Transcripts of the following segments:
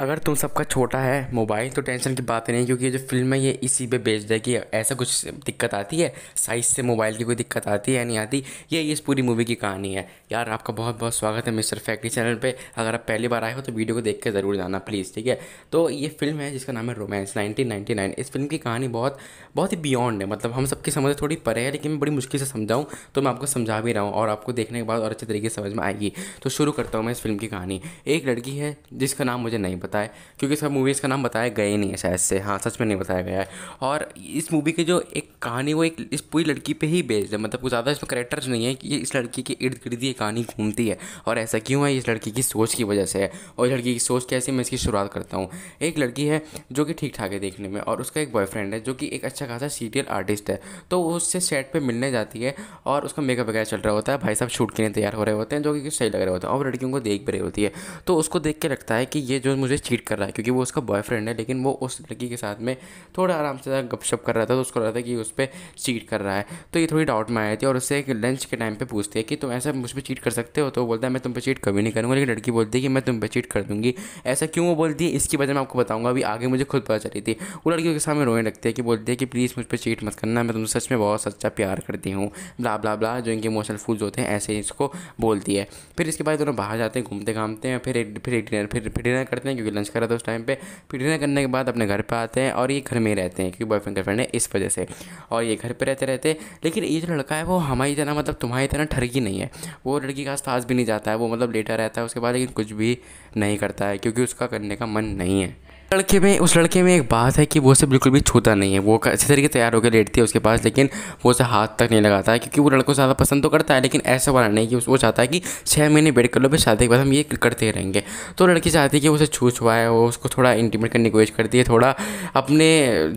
अगर तुम सबका छोटा है मोबाइल तो टेंशन की बात नहीं क्योंकि ये जो फिल्म है ये इसी पे बेच है कि ऐसा कुछ दिक्कत आती है साइज़ से मोबाइल की कोई दिक्कत आती है या नहीं आती ये इस पूरी मूवी की कहानी है यार आपका बहुत बहुत स्वागत है मिस्टर फैक्ट्री चैनल पे अगर आप पहली बार आए हो तो वीडियो को देख के ज़रूर जाना प्लीज़ ठीक है तो ये फिल्म है जिसका नाम है रोमांस नाइनटीन इस फिल्म की कहानी बहुत बहुत ही बियॉन्ड है मतलब हम सबकी समझ थोड़ी परे है लेकिन मैं बड़ी मुश्किल से समझाऊँ तो मैं आपको समझा भी रहा हूँ और आपको देखने के बाद और अच्छे तरीके से समझ में आएगी तो शुरू करता हूँ मैं इस फिल्म की कहानी एक लड़की है जिसका नाम मुझे नहीं बताए क्योंकि सब मूवीज़ का नाम बताया गया ही नहीं है शायद से हाँ सच में नहीं बताया गया है और इस मूवी की जो एक कहानी वो एक इस पूरी लड़की पे ही बेस्ड है मतलब कुछ ज़्यादा इसमें करेक्टर्स नहीं है कि इस लड़की के इर्द गिर्द ये कहानी घूमती है और ऐसा क्यों है इस लड़की की सोच की वजह से है और लड़की की सोच कैसी मैं इसकी शुरुआत करता हूँ एक लड़की है जो कि ठीक ठाक है देखने में और उसका एक बॉयफ्रेंड है जो कि एक अच्छा खासा सीरियल आर्टिस्ट है तो वो उससे सेट पर मिलने जाती है और उसका मेकअप वगैरह चल रहा होता है भाई साहब शूट के लिए तैयार हो रहे होते हैं जो कि सही लग रहे होते हैं और लड़कियों को देख भी रही होती है तो उसको देख के लगता है कि ये जो मुझे उसे चीट कर रहा है क्योंकि वो उसका बॉयफ्रेंड है लेकिन वो उस लड़की के साथ में थोड़ा आराम से गपशप कर रहा था तो उसको लगा था कि उस पर चीट कर रहा है तो ये थोड़ी डाउट में आई थी और उससे एक लंच के टाइम पर पूछती है कि तुम ऐसा मुझ पर चीट कर सकते हो तो बोलता है मैं तुम पर चीट कभी नहीं करूँगा लेकिन लड़की बोलती है कि मैं तुम पर चीट कर दूँगी ऐसा क्यों वो बोलती है इसकी वजह मैं आपको बताऊँगा अभी आगे मुझे खुद पता चली थी वो लड़की के सामने रोने लगती है कि बोलती है कि प्लीज़ मुझ पर चीट मत करना मैं तुमसे सच में बहुत सच्चा प्यार करती हूँ ब्ला ब्ला ब्ला जो इनके इमोशनल फूल्स होते हैं ऐसे इसको बोलती है फिर इसके बाद दोनों बाहर जाते हैं घूमते घामते हैं फिर फिर डिनर फिर डिनर करते हैं क्योंकि लंच करा था उस टाइम पे फिर डिनर करने के बाद अपने घर पर आते हैं और ये घर में रहते हैं क्योंकि बॉयफ्रेंड गर्लफ्रेंड है इस वजह से और ये घर पर रहते रहते लेकिन ये जो लड़का है वो हमारी तरह मतलब तुम्हारी तरह ठरकी नहीं है वो लड़की के आस भी नहीं जाता है वो मतलब लेटा रहता है उसके बाद लेकिन कुछ भी नहीं करता है क्योंकि उसका करने का मन नहीं है लड़के में उस लड़के में एक बात है कि वो उसे बिल्कुल भी छूता नहीं है वो अच्छे तरीके तैयार होकर लेटती है उसके पास लेकिन वो उसे हाथ तक नहीं लगाता है क्योंकि वो लड़कों से ज़्यादा पसंद तो करता है लेकिन ऐसा वाला नहीं कि वो चाहता है कि छः महीने वेट कर लो फिर शादी के बाद हम ये करते रहेंगे तो लड़की चाहती है कि उसे छू है वो उसको थोड़ा इंटीमेट करने की कोशिश करती है थोड़ा अपने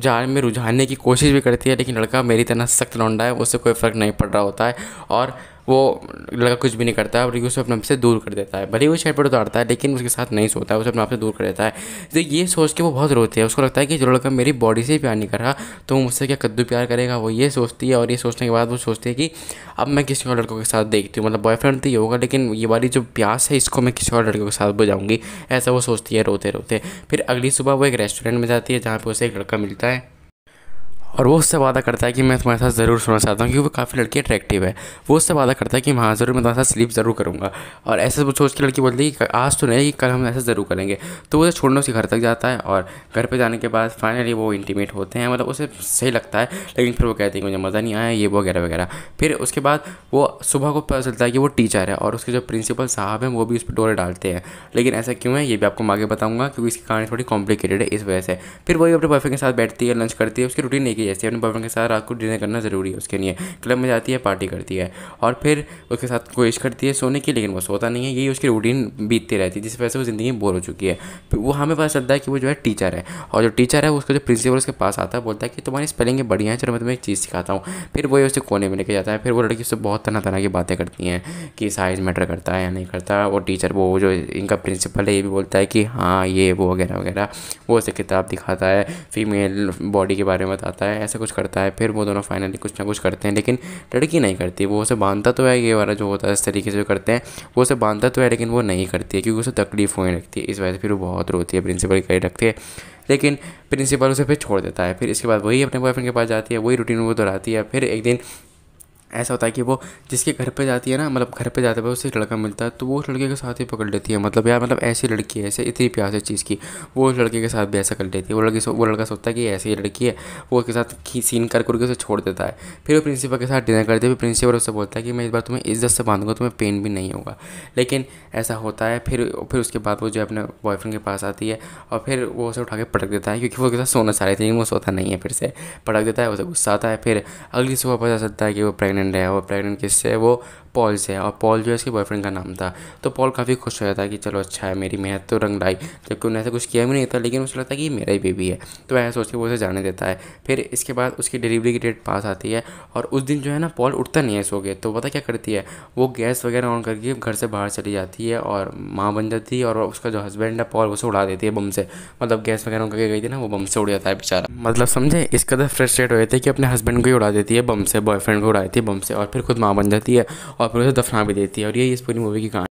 जाल में रुझाने की कोशिश भी करती है लेकिन लड़का मेरी तरह सख्त लौंडा है उससे कोई फ़र्क नहीं पड़ रहा होता है और वो लड़का कुछ भी नहीं करता है और उसे अपने आप से दूर कर देता है भले ही वो शेड पर उतारता है लेकिन उसके साथ नहीं सोता है उसे अपने आप से दूर कर देता है तो ये सोच के वो बहुत रोते हैं उसको लगता है कि जो लड़का मेरी बॉडी से प्यार नहीं कर रहा तो मुझसे क्या कद्दू प्यार करेगा वो ये सोचती है और ये सोचने के बाद वो सोचती है कि अब मैं किसी और लड़कों के साथ देखती हूँ मतलब बॉयफ्रेंड तो ये होगा लेकिन ये वाली जो प्यास है इसको मैं किसी और लड़कों के साथ बुझाऊँगी ऐसा वो सोचती है रोते रोते फिर अगली सुबह वो एक रेस्टोरेंट में जाती है जहाँ पर उसे एक लड़का मिलता है और वो उससे वादा करता है कि मैं तुम्हारे साथ ज़रूर सोना चाहता हूँ क्योंकि वो काफ़ी लड़की अट्रैक्टिव है वो उससे वादा करता है कि हाँ ज़रूर मैं तुम्हारे साथ स्लीप ज़रूर करूँगा और ऐसे वो सोच के लड़की बोलती है कि आज तो नहीं कल हम ऐसा ज़रूर करेंगे तो वो छोड़ने उसके घर तक जाता है और घर पर जाने के बाद फाइनली वो इंटीमेट होते हैं मतलब उसे सही लगता है लेकिन फिर वो कहती है मुझे मज़ा नहीं आया ये वगैरह वगैरह फिर उसके बाद वो सुबह को पता चलता है कि वो टीचर है और उसके जो प्रिंसिपल साहब हैं वो भी उस पर डोरे डालते हैं लेकिन ऐसा क्यों है ये भी आपको आगे बताऊँगा क्योंकि इसकी कहानी थोड़ी कॉम्प्लिकेटेड है इस वजह से फिर वही अपने बॉयफ्रेंड के साथ बैठती है लंच करती है उसकी रूटीन नहीं की है इसलिए अपने बॉयफ्रेंड के साथ रात को डिनर करना ज़रूरी है उसके लिए क्लब में जाती है पार्टी करती है और फिर उसके साथ कोशिश करती है सोने की लेकिन वो सोता नहीं है यही उसकी रूटीन बीतती रहती है जिस वजह से वो ज़िंदगी बोर हो चुकी है वो हमें पता चलता है कि वो जो है टीचर है और जो टीचर है उसका जो प्रिंसिपल उसके पास आता है बोलता है कि तुम्हारी स्पेलिंग बढ़िया है चलो मैं तुम्हें एक चीज़ सिखाता हूँ फिर वो उसे कोने में लेके जाता है फिर वो लड़की उससे बहुत तरह तरह की बातें करती हैं कि साइज़ मैटर करता है या नहीं करता वो टीचर वो जो इनका प्रिंसिपल है ये भी बोलता है कि हाँ ये वो वगैरह वगैरह वो उसे किताब दिखाता है फीमेल बॉडी के बारे में बताता है है ऐसा कुछ करता है फिर वो दोनों फाइनली कुछ ना कुछ करते हैं लेकिन लड़की नहीं करती वो उसे बांधता तो है ये वाला जो होता है इस तरीके से करते हैं वो उसे बांधता तो है लेकिन वो नहीं करती है क्योंकि उसे तकलीफ़ होने लगती है इस वजह से फिर वो बहुत रोती है प्रिंसिपल कहीं रखती है लेकिन प्रिंसिपल उसे फिर छोड़ देता है फिर इसके बाद वही अपने बॉयफ्रेंड के पास जाती है वही रूटीन वो दोहराती है फिर एक दिन ऐसा होता है कि वो जिसके घर पे जाती है ना मतलब घर पे जाते हुए उसे लड़का मिलता है तो वो उस लड़के के साथ ही पकड़ लेती है मतलब यार मतलब ऐसी लड़की है ऐसे इतनी प्यास है चीज़ की वो उस लड़के के साथ भी ऐसा कर लेती है वो लड़की वो लड़का सोचता है कि ऐसी लड़की है वो उसके साथ सीन कर करके उसे छोड़ देता है फिर वो प्रिंसिपल के साथ डिनर करते हुए प्रिंसिपल उससे बोलता है कि मैं इस बार तुम्हें इज्जत से बांधूंगा तुम्हें पेन भी नहीं होगा लेकिन ऐसा होता है फिर फिर उसके बाद वो जो है अपने बॉयफ्रेंड के पास आती है और फिर वो उसे उठा के पटक देता है क्योंकि वो उसके साथ सोना चाह रही थी लेकिन वो सोता नहीं है फिर से पटक देता है उसे गुस्सा आता है फिर अगली सुबह पता चलता है कि वो प्रेगनेंट प्रेगनेंट है और प्रेगनेंट किससे है वो पॉल से है और पॉल जो है उसके बॉयफ्रेंड का नाम था तो पॉल काफ़ी खुश हो जाता है कि चलो अच्छा है मेरी मेहनत तो रंग लाई जबकि उन्हें ऐसा कुछ किया भी नहीं था लेकिन उसे लगता है कि मेरा ही बेबी है तो ऐसा सोच के वो उसे जाने देता है फिर इसके बाद उसकी डिलीवरी की डेट पास आती है और उस दिन जो है ना पॉल उठता नहीं है सो के तो पता क्या करती है वो गैस वगैरह ऑन करके घर से बाहर चली जाती है और माँ बन जाती है और उसका जो हस्बैंड है पॉल उसे उड़ा देती है बम से मतलब गैस वगैरह ऑन करके गई थी ना वो बम से उड़ जाता है बेचारा मतलब समझे इस कदर फ्रस्ट्रेट हुए थे कि अपने हस्बैंड को ही उड़ा देती है बम से बॉयफ्रेंड को उड़ा देती है बम से और फिर खुद माँ बन जाती है और फिर उसे दफना भी देती है और यही इस पूरी मूवी की कहानी